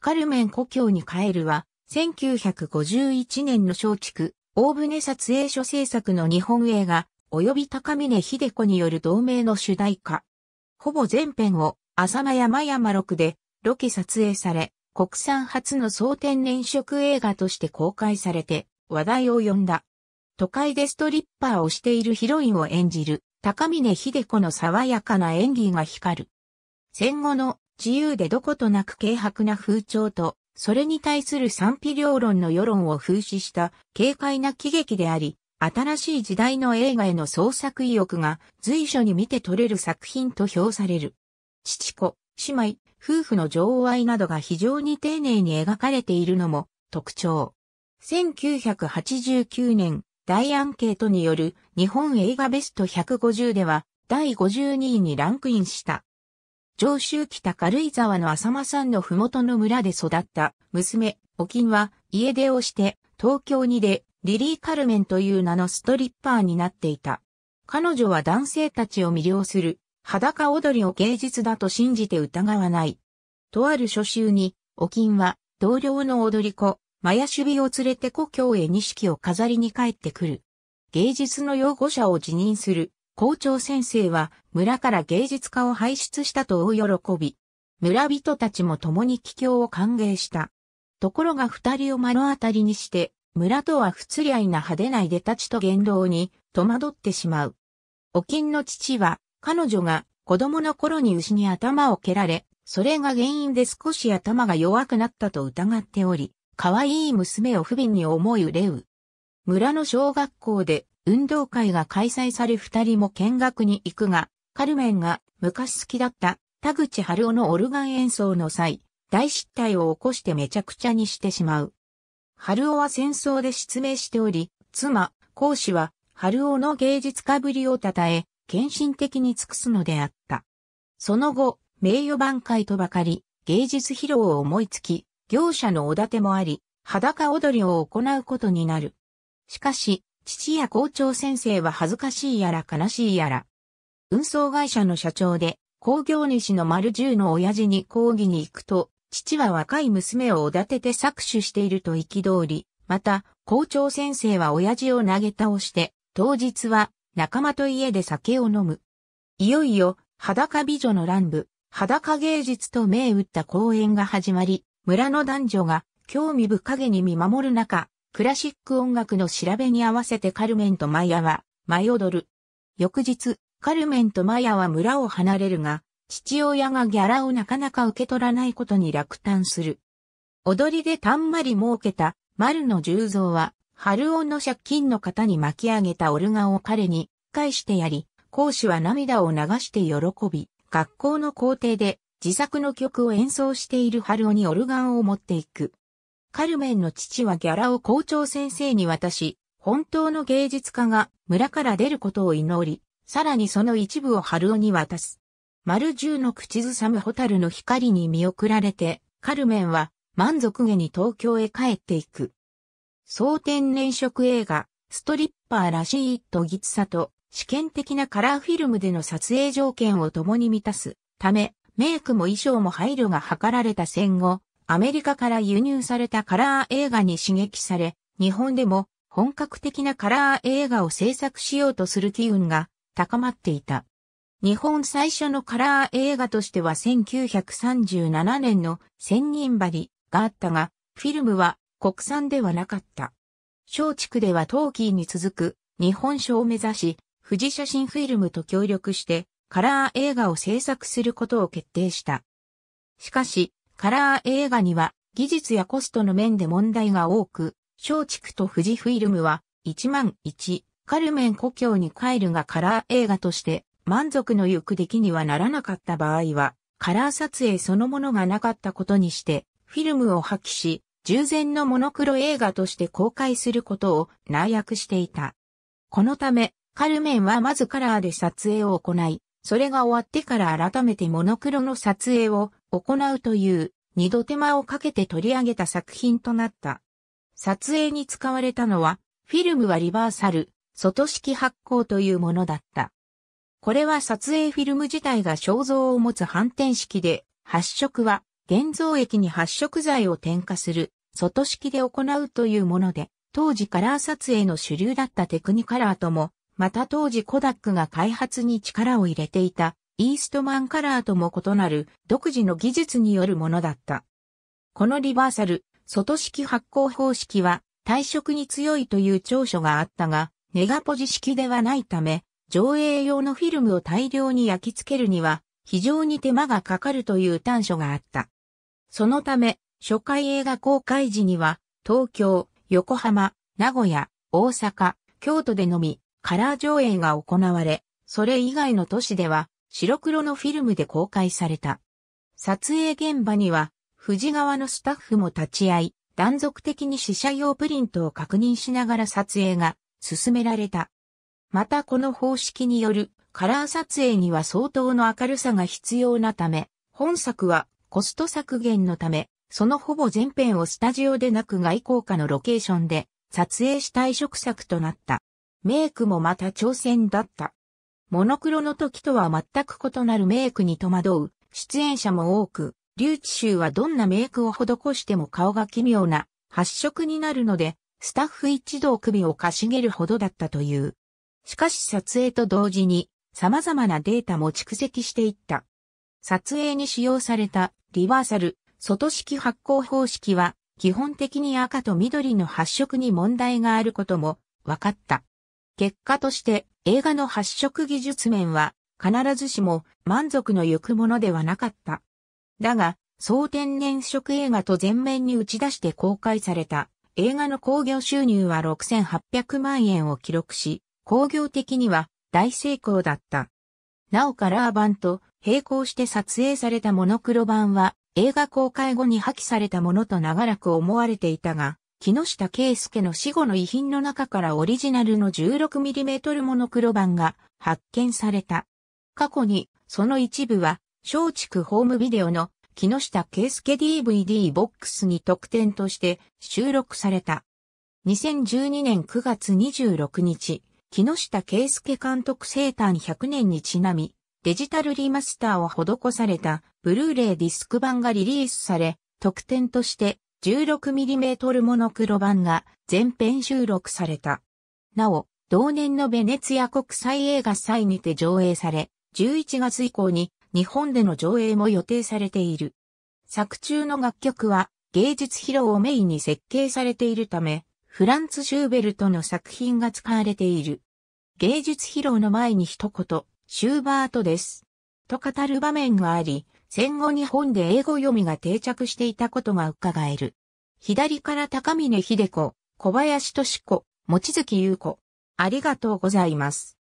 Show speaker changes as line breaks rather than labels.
カルメン故郷に帰るは、1951年の松竹、大船撮影所制作の日本映画、及び高峰秀子による同名の主題歌。ほぼ全編を、浅間山山六で、ロケ撮影され、国産初の総天然色映画として公開されて、話題を呼んだ。都会でストリッパーをしているヒロインを演じる、高峰秀子の爽やかな演技が光る。戦後の自由でどことなく軽薄な風潮と、それに対する賛否両論の世論を風刺した軽快な喜劇であり、新しい時代の映画への創作意欲が随所に見て取れる作品と評される。父子、姉妹、夫婦の情愛などが非常に丁寧に描かれているのも特徴。1989年、大アンケートによる日本映画ベスト150では第52位にランクインした。上州北軽井沢の浅間山の麓の村で育った娘、お金は家出をして東京にでリリー・カルメンという名のストリッパーになっていた。彼女は男性たちを魅了する裸踊りを芸術だと信じて疑わない。とある初秋に、お金は同僚の踊り子、マヤシビを連れて故郷へ錦を飾りに帰ってくる。芸術の擁護者を辞任する校長先生は村から芸術家を輩出したと大喜び。村人たちも共に帰郷を歓迎した。ところが二人を目の当たりにして、村とは不釣り合いな派手ないでたちと言動に戸惑ってしまう。お金の父は、彼女が子供の頃に牛に頭を蹴られ、それが原因で少し頭が弱くなったと疑っており、可愛い娘を不憫に思い憂う。村の小学校で運動会が開催され二人も見学に行くが、カルメンが昔好きだった田口春夫のオルガン演奏の際、大失態を起こしてめちゃくちゃにしてしまう。春夫は戦争で失明しており、妻、講師は春夫の芸術家ぶりを称え、献身的に尽くすのであった。その後、名誉挽回とばかり、芸術披露を思いつき、業者のおだてもあり、裸踊りを行うことになる。しかし、父や校長先生は恥ずかしいやら悲しいやら。運送会社の社長で、工業主の丸十の親父に抗議に行くと、父は若い娘をおだてて搾取していると憤り、また、校長先生は親父を投げ倒して、当日は仲間と家で酒を飲む。いよいよ、裸美女の乱舞、裸芸術と銘打った公演が始まり、村の男女が興味深げに見守る中、クラシック音楽の調べに合わせてカルメンとマヤは舞踊る。翌日、カルメンとマヤは村を離れるが、父親がギャラをなかなか受け取らないことに落胆する。踊りでたんまり儲けた、丸の十蔵は、春男の借金の方に巻き上げたオルガンを彼に返してやり、講師は涙を流して喜び、学校の校庭で自作の曲を演奏している春男にオルガンを持っていく。カルメンの父はギャラを校長先生に渡し、本当の芸術家が村から出ることを祈り、さらにその一部を春尾に渡す。丸十の口ずさむ蛍の光に見送られて、カルメンは満足げに東京へ帰っていく。総天然色映画、ストリッパーらしいとぎつさと、試験的なカラーフィルムでの撮影条件を共に満たすため、メイクも衣装も配慮が図られた戦後、アメリカから輸入されたカラー映画に刺激され、日本でも本格的なカラー映画を制作しようとする機運が高まっていた。日本最初のカラー映画としては1937年の千人針があったが、フィルムは国産ではなかった。小竹ではトーキーに続く日本賞を目指し、富士写真フィルムと協力してカラー映画を制作することを決定した。しかし、カラー映画には技術やコストの面で問題が多く、松竹と富士フィルムは1万1、カルメン故郷に帰るがカラー映画として満足の行く出来にはならなかった場合は、カラー撮影そのものがなかったことにして、フィルムを破棄し、従前のモノクロ映画として公開することを内約していた。このため、カルメンはまずカラーで撮影を行い、それが終わってから改めてモノクロの撮影を行うという二度手間をかけて取り上げた作品となった。撮影に使われたのは、フィルムはリバーサル、外式発光というものだった。これは撮影フィルム自体が肖像を持つ反転式で、発色は現像液に発色剤を添加する、外式で行うというもので、当時カラー撮影の主流だったテクニカラーとも、また当時コダックが開発に力を入れていたイーストマンカラーとも異なる独自の技術によるものだった。このリバーサル、外式発光方式は退色に強いという長所があったが、ネガポジ式ではないため、上映用のフィルムを大量に焼き付けるには非常に手間がかかるという短所があった。そのため、初回映画公開時には、東京、横浜、名古屋、大阪、京都でのみ、カラー上映が行われ、それ以外の都市では、白黒のフィルムで公開された。撮影現場には、富士川のスタッフも立ち会い、断続的に試写用プリントを確認しながら撮影が進められた。またこの方式によるカラー撮影には相当の明るさが必要なため、本作はコスト削減のため、そのほぼ全編をスタジオでなく外交下のロケーションで撮影した移植作となった。メイクもまた挑戦だった。モノクロの時とは全く異なるメイクに戸惑う出演者も多く、リュシュウはどんなメイクを施しても顔が奇妙な発色になるので、スタッフ一同首をかしげるほどだったという。しかし撮影と同時に様々なデータも蓄積していった。撮影に使用されたリバーサル、外式発光方式は基本的に赤と緑の発色に問題があることも分かった。結果として映画の発色技術面は必ずしも満足のゆくものではなかった。だが、総天然色映画と全面に打ち出して公開された映画の興行収入は6800万円を記録し、興行的には大成功だった。なおカラー版と並行して撮影されたモノクロ版は映画公開後に破棄されたものと長らく思われていたが、木下圭介の死後の遺品の中からオリジナルの 16mm モノクロ版が発見された。過去に、その一部は、松竹ホームビデオの木下圭介 DVD ボックスに特典として収録された。2012年9月26日、木下圭介監督生誕100年にちなみ、デジタルリマスターを施されたブルーレイディスク版がリリースされ、特典として 16mm モノクロ版が全編収録された。なお、同年のベネツィア国際映画祭にて上映され、11月以降に日本での上映も予定されている。作中の楽曲は芸術披露をメインに設計されているため、フランツ・シューベルトの作品が使われている。芸術披露の前に一言、シューバートです。と語る場面があり、戦後日本で英語読みが定着していたことが伺える。左から高峰秀子、小林敏子、望月優子。ありがとうございます。